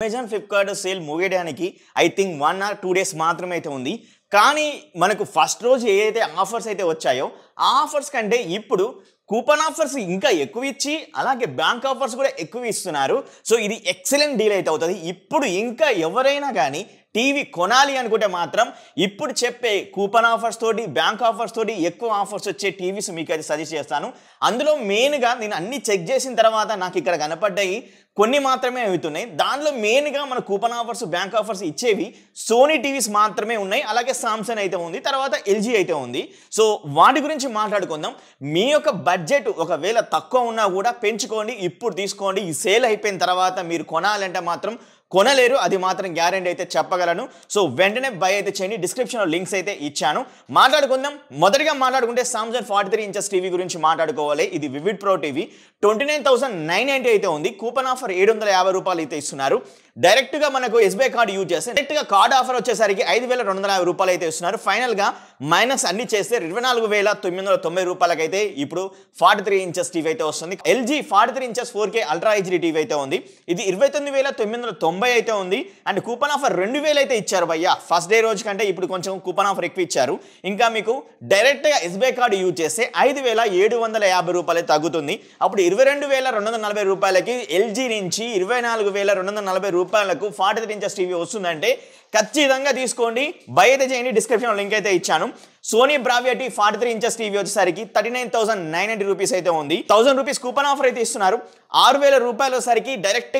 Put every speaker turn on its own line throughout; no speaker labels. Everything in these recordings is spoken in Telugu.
అమెజాన్ ఫ్లిప్కార్ట్ సేల్ ముగియడానికి I think one or two days మాత్రమే అయితే ఉంది కానీ మనకు ఫస్ట్ రోజు ఏదైతే ఆఫర్స్ అయితే వచ్చాయో ఆ ఆఫర్స్ కంటే ఇప్పుడు కూపన్ ఆఫర్స్ ఇంకా ఎక్కువ ఇచ్చి అలాగే బ్యాంక్ ఆఫర్స్ కూడా ఎక్కువ ఇస్తున్నారు సో ఇది ఎక్సలెంట్ డీల్ అయితే అవుతుంది ఇప్పుడు ఇంకా ఎవరైనా కానీ టీవీ కొనాలి అనుకుంటే మాత్రం ఇప్పుడు చెప్పే కూపన్ ఆఫర్స్ తోటి బ్యాంక్ ఆఫర్స్ తోటి ఎక్కువ ఆఫర్స్ వచ్చే టీవీస్ మీకు అయితే సజెస్ట్ చేస్తాను అందులో మెయిన్గా నేను అన్ని చెక్ చేసిన తర్వాత నాకు ఇక్కడ కనపడ్డాయి కొన్ని మాత్రమే అవుతున్నాయి దానిలో మెయిన్గా మన కూపన్ ఆఫర్స్ బ్యాంక్ ఆఫర్స్ ఇచ్చేవి సోనీ టీవీస్ మాత్రమే ఉన్నాయి అలాగే సామ్సంగ్ అయితే ఉంది తర్వాత ఎల్జీ అయితే ఉంది సో వాటి గురించి మాట్లాడుకుందాం మీ యొక్క బడ్జెట్ ఒకవేళ తక్కువ ఉన్నా కూడా పెంచుకోండి ఇప్పుడు తీసుకోండి ఈ సేల్ అయిపోయిన తర్వాత మీరు కొనాలంటే మాత్రం కొనలేరు అది మాత్రం గ్యారెంటీ అయితే చెప్పగలను సో వెంటనే బై అయితే చేయండి డిస్క్రిప్షన్లో లింక్స్ అయితే ఇచ్చాను మాట్లాడుకుందాం మొదటిగా మాట్లాడుకుంటే Samsung forty three inches TV గురించి మాట్లాడుకోవాలి ఇది Vivid Pro TV twenty nine thousand nine ninety అయితే ఉంది కూపన్ ఆఫర్ ఏడు వందల యాభై రూపాయలు అయితే ఇస్తున్నారు డైరెక్ట్గా మనకు ఎస్బీఐ కార్డు యూజ్ చేస్తే డైరెక్ట్గా కార్డు ఆఫర్ వచ్చేసరికి ఐదు వేల రెండు వందల యాభై రూపాయలు అయితే ఇస్తున్నారు ఫైనల్గా మైనస్ అన్ని చేస్తే ఇరవై నాలుగు వేల తొమ్మిది వందల తొంభై రూపాయలకైతే ఇప్పుడు ఫార్టీ త్రీ ఇంచెస్ టీవీ అయితే వస్తుంది LG forty three inches four K ultra HD TV అయితే ఉంది ఇది ఇరవై తొమ్మిది వేల తొమ్మిది వందల తొంభై తొంభై అయితే ఉంది అండ్ కూపన్ ఆఫర్ రెండు వేలు అయితే ఇచ్చారు భయ్యా ఫస్ట్ డే రోజు కంటే ఇప్పుడు కొంచెం కూపన్ ఆఫర్ ఎక్కువ ఇచ్చారు ఇంకా మీకు డైరెక్ట్గా ఎస్బీఐ కార్డు యూజ్ చేస్తే ఐదు వేల ఏడు వందల యాభై రూపాయలు తగ్గుతుంది అప్పుడు ఇరవై రెండు వేల రెండు వందల నలభై రూపాయలకి ఎల్జీ నుంచి ఇరవై నాలుగు వేల రెండు వందల నలభై రూపాయలకు ఫార్టీ త్రీ ఇంచెస్ టీవీ వస్తుందంటే ఖచ్చితంగా తీసుకోండి బయట చేయండి డిస్క్రిప్షన్ లింక్ అయితే ఇచ్చాను Sony Bravia T forty three inches TV వచ్చేసరికి thirty nine thousand nine hundred rupees అయితే ఉంది థౌసండ్ రూపీస్ కూపన్ ఆఫర్ అయితే ఇస్తున్నారు ఆరు వేల రూపాయలు వచ్చేసరికి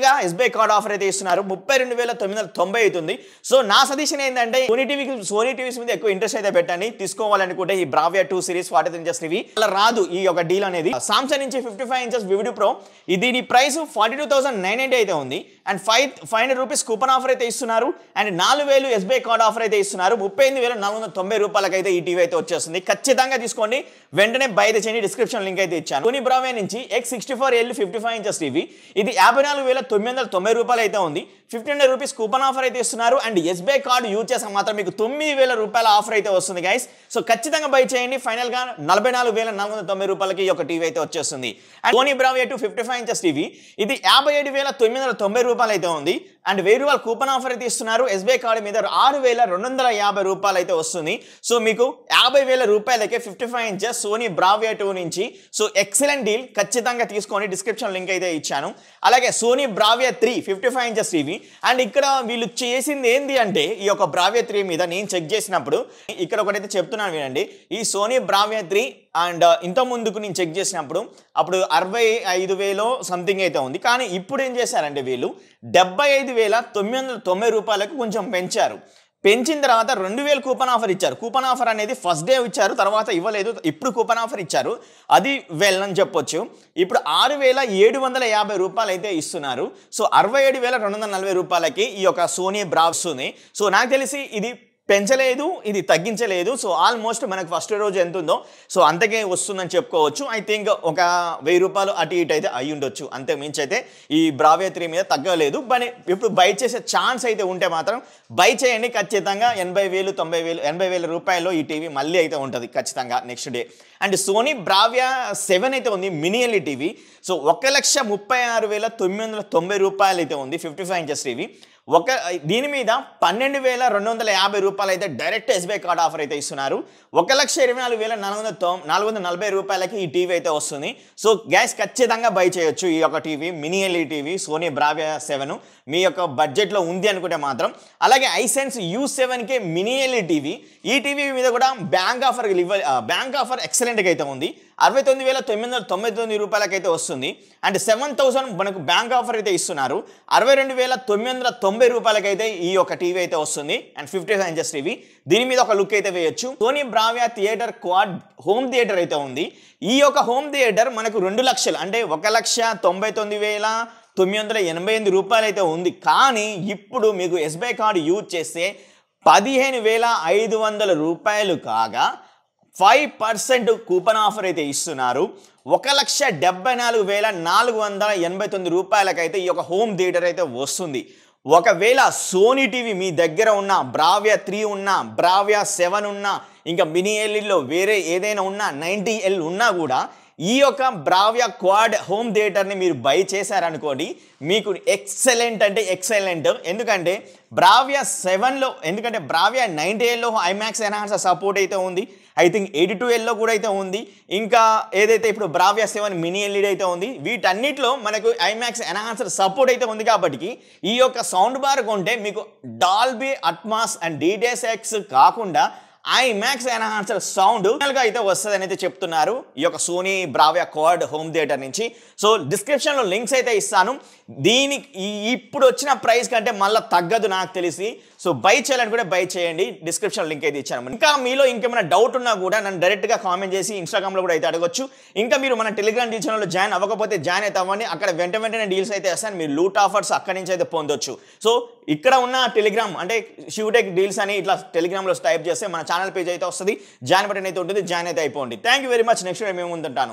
గా ఎస్బీఐ కార్డ్ ఆఫర్ అయితే ఇస్తున్నారు ముప్పై రెండు వేల తొమ్మిది వందల తొంభై అవుతుంది సో నా సజెషన్ ఏంటంటే సోనీ టీవీకి సోనీ టీవీస్ మీద ఎక్కువ ఇంట్రెస్ట్ అయితే పెట్టండి తీసుకోవాలనుకుంటే ఈ Bravia two series forty three inches TV అలా రాదు ఈ యొక్క డీల్ అనేది సామ్సంగ్ నుంచి fifty five inches Vivid Pro దీని price forty two thousand nine hundred అయితే ఉంది and five five hundred rupees coupon offer అయితే ఇస్తున్నారు అండ్ నాలుగు వేలు ఎస్బీఐ కార్డ్ ఆఫర్ అయితే ఇస్తున్నారు ముప్పై ఎనిమిది వేల నాలుగు వందల తొంభై రూపాయలకైతే ఈ టీవీ లీవ్ అయితే వచ్చేస్తుంది ఖచ్చితంగా తీసుకోండి వెంటనే బయట చేయండి డిస్క్రిప్షన్ లింక్ అయితే ఇచ్చాను కొని బ్రావే నుంచి X sixty four L fifty five inches TV ఇది యాభై నాలుగు వేల తొమ్మిది వందల తొంభై రూపాయలు అయితే ఉంది fifty hundred rupees coupon offer అయితే ఇస్తున్నారు అండ్ ఎస్బీఐ కార్డు యూజ్ చేసిన మాత్రం మీకు తొమ్మిది వేల రూపాయల ఆఫర్ అయితే వస్తుంది గైస్ సో ఖచ్చితంగా బై చేయండి ఫైనల్గా నలభై నాలుగు వేల నాలుగు వందల తొమ్మిది రూపాయలకి ఒక టీవీ అయితే వచ్చేస్తుంది and Sony Bravia two fifty five inches TV ఇది యాభై ఏడు వేల తొమ్మిది వందల తొంభై రూపాయలు అయితే ఉంది అండ్ వెయ్యి రూపాయలు కూపన్ ఆఫర్ అయితే ఇస్తున్నారు ఎస్బీఐ కార్డు మీద ఆరు వేల రెండు వందల యాభై రూపాయలు అయితే వస్తుంది సో మీకు యాభై వేల రూపాయలకే fifty five inches Sony Bravia two నుంచి సో ఎక్సలెంట్ డీల్ ఖచ్చితంగా తీసుకొని డిస్క్రిప్షన్ లింక్ అయితే ఇచ్చాను అలాగే Sony Bravia three fifty five inches TV and ఇక్కడ వీళ్ళు చేసింది ఏంది అంటే ఈ యొక్క బ్రావియా త్రీ మీద నేను చెక్ చేసినప్పుడు ఇక్కడ ఒకటైతే చెప్తున్నాను వినండి ఈ సోనీ బ్రావియా త్రీ అండ్ ఇంత ముందుకు నేను చెక్ చేసినప్పుడు అప్పుడు అరవై ఐదు వేలో సంథింగ్ అయితే ఉంది కానీ ఇప్పుడు ఏం చేశారంటే వీళ్ళు డెబ్బై ఐదు వేల తొమ్మిది వందల తొంభై రూపాయలకు కొంచెం పెంచారు పెంచిన తర్వాత రెండు వేలు కూపన్ ఆఫర్ ఇచ్చారు కూపన్ ఆఫర్ అనేది ఫస్ట్ డే ఇచ్చారు తర్వాత ఇవ్వలేదు ఇప్పుడు కూపన్ ఆఫర్ ఇచ్చారు అది వెల్ అని చెప్పొచ్చు ఇప్పుడు ఆరు వేల ఏడు వందల యాభై రూపాయలు అయితే ఇస్తున్నారు సో అరవై ఏడు వేల రెండు వందల నలభై రూపాయలకి ఈ యొక్క సోనీ బ్రావ్స్ ఉంది సో నాకు తెలిసి ఇది పెంచలేదు ఇది తగ్గించలేదు సో ఆల్మోస్ట్ మనకు ఫస్ట్ రోజు ఎంత ఉందో సో అంతకే వస్తుందని చెప్పుకోవచ్చు ఐ థింక్ ఒక వెయ్యి రూపాయలు అటు ఇటు అయితే అయ్యి ఉండొచ్చు అంతకు మించి అయితే ఈ బ్రావియా త్రీ మీద తగ్గలేదు బట్ ఇప్పుడు బై చేసే ఛాన్స్ అయితే ఉంటే మాత్రం బై చేయండి ఖచ్చితంగా ఎనభై వేలు తొంభై వేలు ఎనభై వేల రూపాయలు ఈ టీవీ మళ్ళీ అయితే ఉంటుంది ఖచ్చితంగా next day and Sony Bravia seven అయితే ఉంది మినియల్ e టీవీ సో ఒక లక్ష ముప్పై ఆరు వేల తొమ్మిది వందల తొంభై రూపాయలు అయితే ఉంది ఫిఫ్టీ ఫైవ్ ఇంచెస్ టీవీ ఒక దీని మీద పన్నెండు వేల రెండు వందల యాభై రూపాయలు అయితే డైరెక్ట్ ఎస్బీఐ కార్డ్ ఆఫర్ అయితే ఇస్తున్నారు ఒక లక్ష ఇరవై నాలుగు వేల నాలుగు వందల తొమ్ నాలుగు వందల నలభై రూపాయలకి ఈ టీవీ అయితే వస్తుంది సో గ్యాస్ ఖచ్చితంగా బై చేయొచ్చు ఈ యొక్క TV mini LED TV Sony Bravia seven మీ యొక్క బడ్జెట్లో ఉంది అనుకుంటే మాత్రం అలాగే Hisense U K mini LED TV ఈ టీవీ మీద కూడా బ్యాంక్ ఆఫర్ ఇవ్వ బ్యాంక్ ఆఫర్ ఎక్సలెంట్గా అయితే ఉంది అరవై తొమ్మిది వేల తొమ్మిది వందల తొంభై తొమ్మిది అయితే వస్తుంది అండ్ సెవెన్ థౌసండ్ మనకు బ్యాంక్ ఆఫర్ అయితే ఇస్తున్నారు అరవై రెండు వేల తొమ్మిది వందల తొంభై రూపాయలకైతే ఈ యొక్క టీవీ అయితే వస్తుంది and fifty five inches TV దీని మీద ఒక లుక్ అయితే వేయొచ్చు Sony Bravia theatre quad home theatre అయితే ఉంది ఈ యొక్క హోమ్ థియేటర్ మనకు రెండు లక్షలు అంటే ఒక లక్ష తొంభై తొమ్మిది వేల తొమ్మిది వందల ఎనభై ఎనిమిది రూపాయలు అయితే ఉంది కానీ ఇప్పుడు మీకు ఎస్బీఐ కార్డు యూజ్ చేస్తే పదిహేను వేల ఐదు వందల రూపాయలు కాగా ఫైవ్ పర్సెంట్ కూపన్ ఆఫర్ అయితే ఇస్తున్నారు ఒక లక్ష డెబ్బై నాలుగు వేల నాలుగు వందల ఎనభై తొమ్మిది రూపాయలకైతే ఈ యొక్క హోమ్ థియేటర్ అయితే వస్తుంది ఒకవేళ సోనీ టీవీ మీ దగ్గర ఉన్న బ్రావ్య త్రీ ఉన్న బ్రావ్య సెవెన్ ఉన్న ఇంకా మినీ ఎల్ఈలో వేరే ఏదైనా ఉన్నా నైంటీ ఎల్ ఉన్నా కూడా ఈ యొక్క బ్రావ్య క్వాడ్ హోమ్ థియేటర్ని మీరు బై చేశారనుకోండి మీకు ఎక్సలెంట్ అంటే ఎక్సలెంట్ ఎందుకంటే బ్రావ్య సెవెన్లో ఎందుకంటే బ్రావ్య నైంటీ ఎల్లో ఐమాక్స్ ఎన్హాన్సర్ సపోర్ట్ అయితే ఉంది ఐ థింక్ ఎయిటీ టూ ఎల్లో కూడా అయితే ఉంది ఇంకా ఏదైతే ఇప్పుడు బ్రావ్యా సెవెన్ మినీ ఎల్ఈడి అయితే ఉంది వీటన్నిటిలో మనకు ఐమాక్స్ ఎన్హాన్సర్ సపోర్ట్ అయితే ఉంది కాబట్టి ఈ యొక్క సౌండ్ బార్ కొంటే మీకు Dolby Atmos and DTS X కాకుండా ఐమాక్స్ ఎన్హాన్సర్ సౌండ్ గా అయితే వస్తుంది అయితే చెప్తున్నారు ఈ యొక్క Sony Bravia quad home theatre నుంచి సో డిస్క్రిప్షన్లో లింక్స్ అయితే ఇస్తాను దీనికి ఇప్పుడు వచ్చిన ప్రైస్ కంటే మళ్ళీ తగ్గదు నాకు తెలిసి సో బై చేయాలని కూడా బై చేయండి డిస్క్రిప్షన్ లింక్ అయితే ఇచ్చాను ఇంకా మీలో ఇంకేమైనా డౌట్ ఉన్నా కూడా నన్ను డైరెక్ట్గా కామెంట్ చేసి ఇన్స్టాగ్రామ్లో కూడా అయితే అడగొచ్చు ఇంకా మీరు మన టెలిగ్రామ్ ఛానల్లో జాయిన్ అవ్వకపోతే జాయిన్ అయితే అవ్వండి అక్కడ వెంట వెంటనే డీల్స్ అయితే వేస్తాను మీరు లూట్ ఆఫర్స్ అక్కడి నుంచి అయితే పొందొచ్చు సో ఇక్కడ ఉన్న టెలిగ్రామ్ అంటే షివ్టెక్ డీల్స్ అని ఇట్లా టెలిగ్రామ్లో టైప్ చేస్తే మన ఛానల్ పేజ్ అయితే వస్తుంది జాయిన్ బటన్ అయితే ఉంటుంది జాయిన్ అయితే అయిపోండి thank very much next time మేము ముందుంటాను